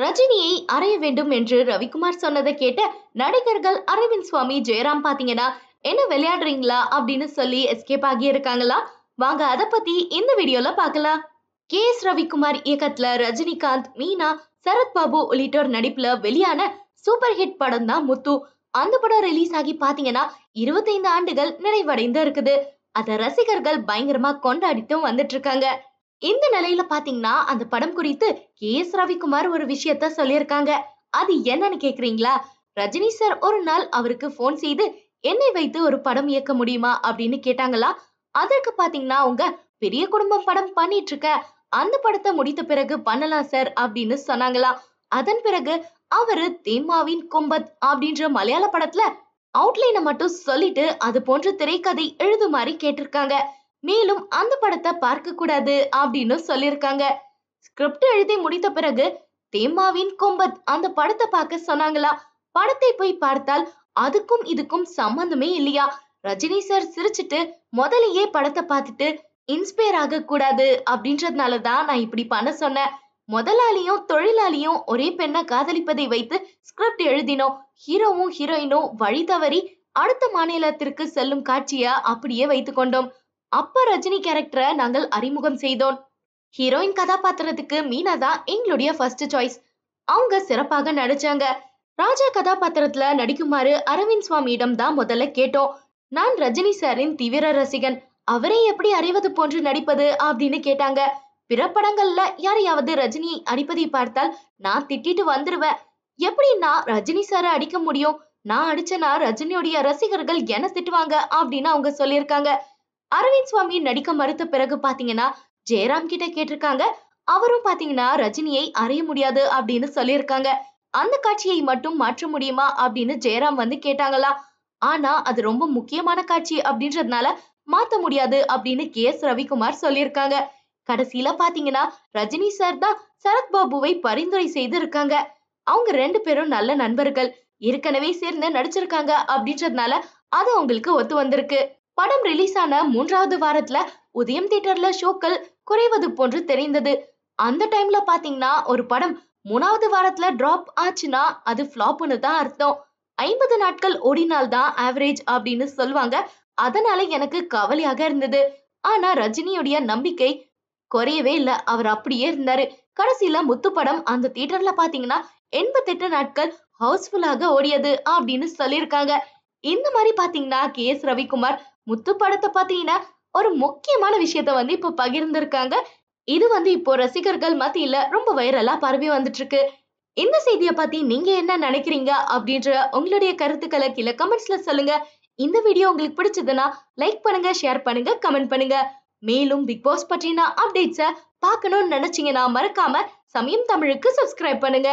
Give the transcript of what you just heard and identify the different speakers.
Speaker 1: ரஜினியை அறைய வேண்டும் என்று ரவிக்குமார் சொன்னதை கேட்ட நடிகர்கள் அரவிந்த் சுவாமி ஜெயராம் பாத்தீங்கன்னா என்ன விளையாடுறீங்களா அப்படின்னு சொல்லி எஸ்கேப் ஆகி இருக்காங்களா வாங்க அதை பத்தி இந்த வீடியோல பாக்கலாம் கே எஸ் ரவிக்குமார் இயக்கத்துல ரஜினிகாந்த் மீனா சரத்பாபு உள்ளிட்டோர் நடிப்புல வெளியான சூப்பர் ஹிட் படம் தான் முத்து அந்த படம் ரிலீஸ் ஆகி பாத்தீங்கன்னா இருபத்தைந்து ஆண்டுகள் நிறைவடைந்து இருக்குது அதை ரசிகர்கள் பயங்கரமா கொண்டாடிட்டும் வந்துட்டு இருக்காங்க இந்த நிலையில பாத்தீங்கன்னா அந்த படம் குறித்து கே எஸ் ரவிக்குமார் ஒரு விஷயத்த சொல்லியிருக்காங்க அது என்னன்னு கேக்குறீங்களா ரஜினி சார் ஒரு நாள் அவருக்கு போன் செய்து என்னை வைத்து ஒரு படம் இயக்க முடியுமா அப்படின்னு கேட்டாங்களா அதற்கு பாத்தீங்கன்னா அவங்க பெரிய குடும்பம் படம் பண்ணிட்டு இருக்க அந்த படத்தை முடித்த பிறகு பண்ணலாம் சார் அப்படின்னு சொன்னாங்களா அதன் பிறகு அவரு தேமாவின் கொம்பத் அப்படின்ற மலையாள படத்துல அவுட்லைனை மட்டும் சொல்லிட்டு அது போன்ற திரைக்கதை எழுதுமாறி கேட்டிருக்காங்க மேலும் அந்த படத்தை பார்க்க கூடாது அப்படின்னு சொல்லியிருக்காங்க ஸ்கிரிப்ட் எழுதி முடித்த பிறகு தேமாவின் கொம்பத் அந்த படத்தை பார்க்க சொன்னாங்களா படத்தை போய் பார்த்தால் அதுக்கும் இதுக்கும் சம்பந்தமே இல்லையா ரஜினி சார் சிரிச்சுட்டு முதலையே படத்தை பார்த்துட்டு இன்ஸ்பயர் ஆக கூடாது அப்படின்றதுனால தான் நான் இப்படி பண்ண சொன்னேன் முதலாளியும் தொழிலாளியும் ஒரே பெண்ணை காதலிப்பதை வைத்து ஸ்கிரிப்ட் எழுதினோம் ஹீரோவும் ஹீரோயினும் வழி தவறி அடுத்த மாநிலத்திற்கு செல்லும் காட்சியை அப்படியே வைத்து கொண்டோம் அப்ப ரஜினி கேரக்டரை நாங்கள் அறிமுகம் செய்தோம் ஹீரோயின் கதாபாத்திரத்துக்கு மீனா தான் எங்களுடைய ஃபர்ஸ்ட் சாய்ஸ் அவங்க சிறப்பாக நடிச்சாங்க ராஜா கதாபாத்திரத்துல நடிக்குமாறு அரவிந்த் சுவாமியிடம் தான் முதல்ல கேட்டோம் நான் ரஜினி சாரின் தீவிர ரசிகன் அவரே எப்படி அறிவது போன்று நடிப்பது அப்படின்னு கேட்டாங்க பிற படங்கள்ல யாரையாவது ரஜினியை அடிப்பதை பார்த்தால் நான் திட்டிட்டு வந்துருவேன் எப்படி நான் ரஜினி சாரை அடிக்க முடியும் நான் அடிச்சனா ரஜினியுடைய ரசிகர்கள் என்ன திட்டுவாங்க அப்படின்னு அவங்க சொல்லியிருக்காங்க அரவிந்த் சுவாமி நடிக்க மறுத்த பிறகு பாத்தீங்கன்னா ஜெயராம் கிட்ட கேட்டிருக்காங்க அவரும் பாத்தீங்கன்னா ரஜினியை அறிய முடியாது அப்படின்னு சொல்லியிருக்காங்க அந்த காட்சியை மட்டும் மாற்ற முடியுமா அப்படின்னு ஜெயராம் வந்து கேட்டாங்களா ஆனா அது ரொம்ப முக்கியமான காட்சி அப்படின்றதுனால மாத்த முடியாது அப்படின்னு கே எஸ் ரவிக்குமார் சொல்லியிருக்காங்க கடைசியில பாத்தீங்கன்னா ரஜினி சார் தான் சரத்பாபுவை பரிந்துரை செய்து இருக்காங்க அவங்க ரெண்டு பேரும் நல்ல நண்பர்கள் ஏற்கனவே சேர்ந்து நடிச்சிருக்காங்க அப்படின்றதுனால அது அவங்களுக்கு ஒத்து வந்திருக்கு படம் ரிலீஸ் ஆன மூன்றாவது வாரத்துல உதயம் தியேட்டர்ல ஷோக்கள் குறைவது போன்று தெரிந்தது அந்த டைம்ல பாத்தீங்கன்னா ஒரு படம் மூணாவது வாரத்துல டிராப் ஆச்சுன்னா அது ஃப்ளாப்னு தான் அர்த்தம் ஐம்பது நாட்கள் ஓடினால் தான் ஆவரேஜ் அப்படின்னு சொல்லுவாங்க அதனால எனக்கு கவலையாக இருந்தது ஆனா ரஜினியுடைய நம்பிக்கை குறையவே இல்ல அவர் அப்படியே இருந்தாரு கடைசியில முத்து படம் அந்த தியேட்டர்ல பாத்தீங்கன்னா எண்பத்தெட்டு நாட்கள் ஹவுஸ்ஃபுல்லாக ஓடியது அப்படின்னு சொல்லியிருக்காங்க இந்த மாதிரி பாத்தீங்கன்னா கே எஸ் ரவிக்குமார் முத்து படத்தை பார்த்தீங்கன்னா ஒரு முக்கியமான விஷயத்த வந்து இப்போ பகிர்ந்திருக்காங்க இது வந்து இப்போ ரசிகர்கள் மத்தியில் ரொம்ப வைரலா பரவி வந்துட்டு இருக்கு இந்த செய்தியை பத்தி நீங்க என்ன நினைக்கிறீங்க அப்படின்ற உங்களுடைய கருத்துக்களை கீழே கமெண்ட்ஸ்ல சொல்லுங்க இந்த வீடியோ உங்களுக்கு பிடிச்சதுன்னா லைக் பண்ணுங்க ஷேர் பண்ணுங்க கமெண்ட் பண்ணுங்க மேலும் பிக் பாஸ் பற்றின அப்டேட்ஸை பார்க்கணும்னு நினைச்சீங்கன்னா மறக்காம சமயம் தமிழுக்கு சப்ஸ்கிரைப் பண்ணுங்க